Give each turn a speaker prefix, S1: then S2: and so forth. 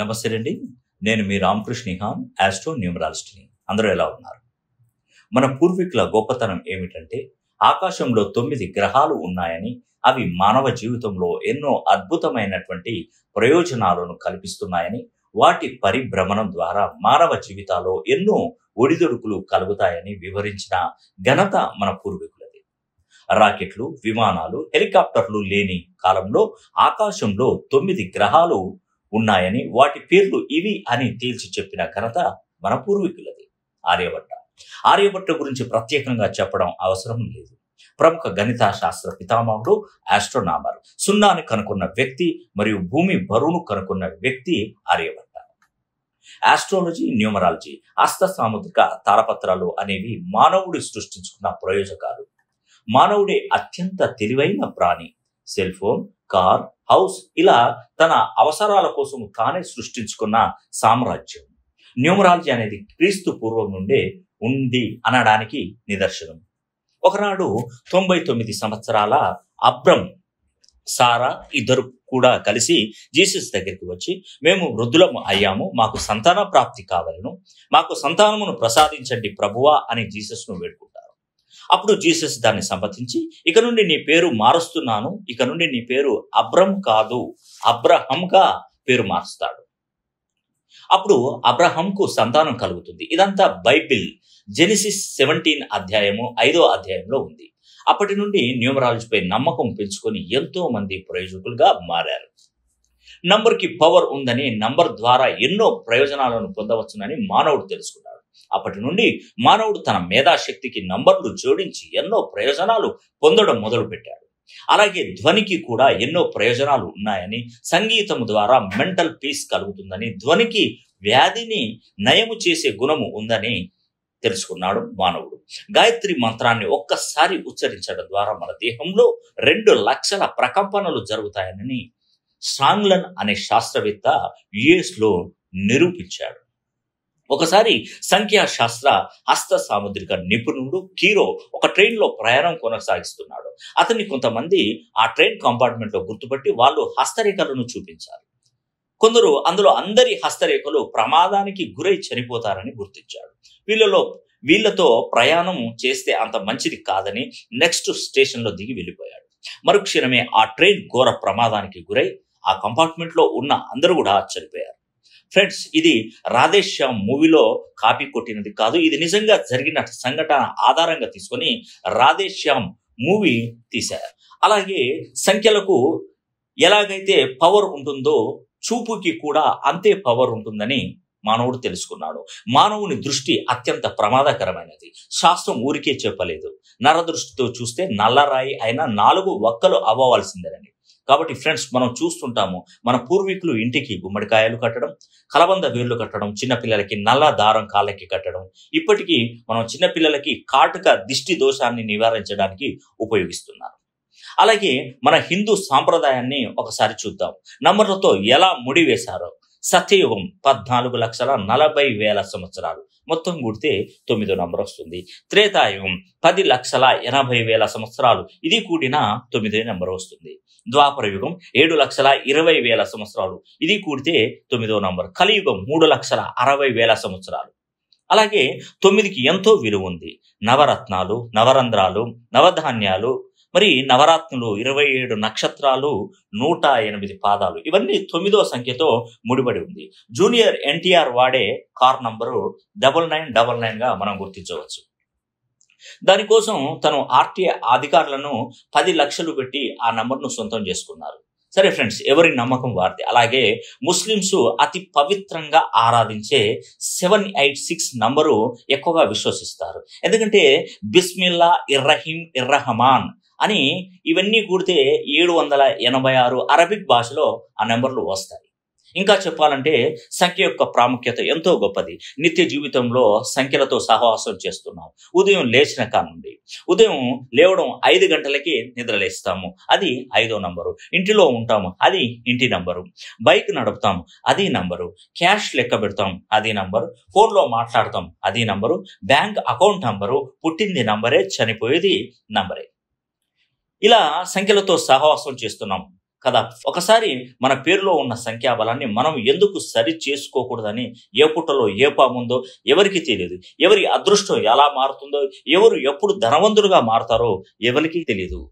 S1: నమస్తే అండి నేను మీ రామకృష్ణిహాన్ యాస్ట్రో న్యూమరాలజిస్ట్ని అందరూ ఎలా ఉన్నారు మన పూర్వీకుల గొప్పతనం ఏమిటంటే ఆకాశంలో తొమ్మిది గ్రహాలు ఉన్నాయని అవి మానవ జీవితంలో ఎన్నో అద్భుతమైనటువంటి ప్రయోజనాలను కల్పిస్తున్నాయని వాటి పరిభ్రమణం ద్వారా మానవ జీవితాల్లో ఎన్నో ఒడిదొడుకులు కలుగుతాయని వివరించిన ఘనత మన పూర్వీకులది రాకెట్లు విమానాలు హెలికాప్టర్లు లేని కాలంలో ఆకాశంలో తొమ్మిది గ్రహాలు ఉన్నాయని వాటి పేర్లు ఇవి అని తేల్చి చెప్పిన ఘనత మన పూర్వీకులది ఆర్యభట్ట ఆర్యభట్ట గురించి ప్రత్యేకంగా చెప్పడం అవసరం లేదు ప్రముఖ గణిత శాస్త్ర పితామహుడు ఆస్ట్రోనామర్ సున్నాను కనుక్కున్న వ్యక్తి మరియు భూమి బరువును కనుక్కున్న వ్యక్తి ఆర్యభట్ట ఆస్ట్రాలజీ న్యూమరాలజీ అస్త సాముద్రిక తారపత్రాలు అనేవి మానవుడి సృష్టించుకున్న ప్రయోజకాలు మానవుడే అత్యంత తెలివైన ప్రాణి సెల్ ఫోన్ కార్ హౌస్ ఇలా తన అవసరాల కోసం తానే సృష్టించుకున్న సామ్రాజ్యం న్యూమరాలజీ అనేది క్రీస్తు పూర్వం నుండే ఉంది అనడానికి నిదర్శనం ఒకనాడు తొంభై తొమ్మిది సంవత్సరాల అబ్రం సారా ఇద్దరు కూడా కలిసి జీసస్ దగ్గరికి వచ్చి మేము వృద్ధులము అయ్యాము మాకు సంతాన ప్రాప్తి కావాలను మాకు సంతానమును ప్రసాదించండి ప్రభువా అని జీసస్ను వేడుకుంటారు అప్పుడు జీసస్ దాన్ని సమర్థించి ఇక నుండి నీ పేరు మారుస్తున్నాను ఇక నుండి నీ పేరు అబ్రహం కాదు అబ్రహంగా పేరు మారుస్తాడు అప్పుడు అబ్రహంకు సంతానం కలుగుతుంది ఇదంతా బైబిల్ జెనిసిస్ సెవెంటీన్ అధ్యాయము ఐదో అధ్యాయంలో ఉంది అప్పటి నుండి న్యూమరాలజీపై నమ్మకం పెంచుకొని ఎంతో మంది ప్రయోజకులుగా మారారు నంబర్కి పవర్ ఉందని నంబర్ ద్వారా ఎన్నో ప్రయోజనాలను పొందవచ్చునని మానవుడు తెలుసుకున్నారు అప్పటి నుండి మానవుడు తన మేధాశక్తికి నంబర్లు జోడించి ఎన్నో ప్రయోజనాలు పొందడం మొదలుపెట్టాడు అలాగే ధ్వనికి కూడా ఎన్నో ప్రయోజనాలు ఉన్నాయని సంగీతం ద్వారా మెంటల్ పీస్ కలుగుతుందని ధ్వనికి వ్యాధిని నయము చేసే గుణము ఉందని తెలుసుకున్నాడు మానవుడు గాయత్రి మంత్రాన్ని ఒక్కసారి ఉచ్చరించడం ద్వారా మన దేహంలో రెండు లక్షల ప్రకంపనలు జరుగుతాయని సాంగ్లన్ అనే శాస్త్రవేత్త యుఎస్లో నిరూపించాడు ఒకసారి సంఖ్యాశాస్త్ర హస్త సాముద్రిక నిపుణుడు కీరో ఒక ట్రైన్లో ప్రయాణం కొనసాగిస్తున్నాడు అతన్ని కొంతమంది ఆ ట్రైన్ కంపార్ట్మెంట్లో గుర్తుపట్టి వాళ్ళు హస్తరేఖలను చూపించారు కొందరు అందులో అందరి హస్తరేఖలు ప్రమాదానికి గురై చనిపోతారని గుర్తించాడు వీళ్ళలో వీళ్ళతో ప్రయాణం చేస్తే అంత మంచిది కాదని నెక్స్ట్ స్టేషన్లో దిగి వెళ్ళిపోయాడు మరుక్షణమే ఆ ట్రైన్ ఘోర ప్రమాదానికి గురై ఆ కంపార్ట్మెంట్లో ఉన్న అందరూ కూడా చనిపోయారు ఫ్రెండ్స్ ఇది రాధేశ్యామ్ మూవీలో కాపీ కొట్టినది కాదు ఇది నిజంగా జరిగిన సంఘటన ఆధారంగా తీసుకొని రాధేశ్యామ్ మూవీ తీశారు అలాగే సంఖ్యలకు ఎలాగైతే పవర్ ఉంటుందో చూపుకి కూడా అంతే పవర్ ఉంటుందని మానవుడు తెలుసుకున్నాడు మానవుని దృష్టి అత్యంత ప్రమాదకరమైనది శాస్త్రం ఊరికే చెప్పలేదు నరదృష్టితో చూస్తే నల్లరాయి అయినా నాలుగు ఒక్కలు అవ్వవలసిందేనని కాబట్టి ఫ్రెండ్స్ మనం చూస్తుంటాము మన పూర్వీకులు ఇంటికి గుమ్మడికాయలు కట్టడం కలబంద వేర్లు కట్టడం చిన్నపిల్లలకి నల్ల దారం కాళ్ళకి కట్టడం ఇప్పటికీ మనం చిన్నపిల్లలకి కాటుక దిష్టి దోషాన్ని నివారించడానికి ఉపయోగిస్తున్నారు అలాగే మన హిందూ సాంప్రదాయాన్ని ఒకసారి చూద్దాం నంబర్లతో ఎలా ముడివేశారో సత్యయుగం పద్నాలుగు లక్షల నలభై వేల సంవత్సరాలు మొత్తం కూడితే తొమ్మిదో నంబర్ వస్తుంది త్రేతాయుగం పది లక్షల ఎనభై వేల సంవత్సరాలు ఇది కూడిన తొమ్మిదో నెంబర్ వస్తుంది ద్వాపర యుగం ఏడు లక్షల ఇరవై వేల సంవత్సరాలు ఇది కూడితే తొమ్మిదో నంబర్ కలియుగం మూడు లక్షల అరవై వేల సంవత్సరాలు అలాగే తొమ్మిదికి ఎంతో విలువ ఉంది నవరత్నాలు నవరంధ్రాలు నవధాన్యాలు మరి నవరాత్రులు ఇరవై ఏడు నక్షత్రాలు నూట ఎనిమిది పాదాలు ఇవన్నీ తొమ్మిదో సంఖ్యతో ముడిపడి ఉంది జూనియర్ ఎన్టీఆర్ వాడే car number double nine double నైన్గా మనం గుర్తించవచ్చు దానికోసం తను ఆర్టీఏ అధికారులను పది లక్షలు పెట్టి ఆ నంబర్ను సొంతం చేసుకున్నారు సరే ఫ్రెండ్స్ ఎవరి నమ్మకం వారిది అలాగే ముస్లిమ్స్ అతి పవిత్రంగా ఆరాధించే సెవెన్ ఎయిట్ సిక్స్ నంబరు ఎక్కువగా విశ్వసిస్తారు ఎందుకంటే బిస్మిల్లా ఇర్రహీం ఇర్రహమాన్ అని ఇవన్నీ కూడితే ఏడు వందల ఎనభై ఆరు అరబిక్ భాషలో ఆ నెంబర్లు వస్తాయి ఇంకా చెప్పాలంటే సంఖ్య యొక్క ప్రాముఖ్యత ఎంతో గొప్పది నిత్య జీవితంలో సంఖ్యలతో సహవాసం చేస్తున్నాం ఉదయం లేచిన కానుండి ఉదయం లేవడం ఐదు గంటలకి నిద్రలేస్తాము అది ఐదో నంబరు ఇంటిలో ఉంటాము అది ఇంటి నంబరు బైక్ నడుపుతాం అది నంబరు క్యాష్ లెక్క పెడతాం అది నంబరు ఫోన్లో మాట్లాడతాం అది నంబరు బ్యాంక్ అకౌంట్ నంబరు పుట్టింది నంబరే చనిపోయేది నంబరే ఇలా సంఖ్యలతో సహవాసం చేస్తున్నాం కదా ఒకసారి మన పేరులో ఉన్న సంఖ్యాబలాన్ని మనం ఎందుకు సరి చేసుకోకూడదని ఏ పుట్టలో ఏ పాముందో ఎవరికి తెలియదు ఎవరి అదృష్టం ఎలా మారుతుందో ఎవరు ఎప్పుడు ధనవంతులుగా మారుతారో ఎవరికి తెలియదు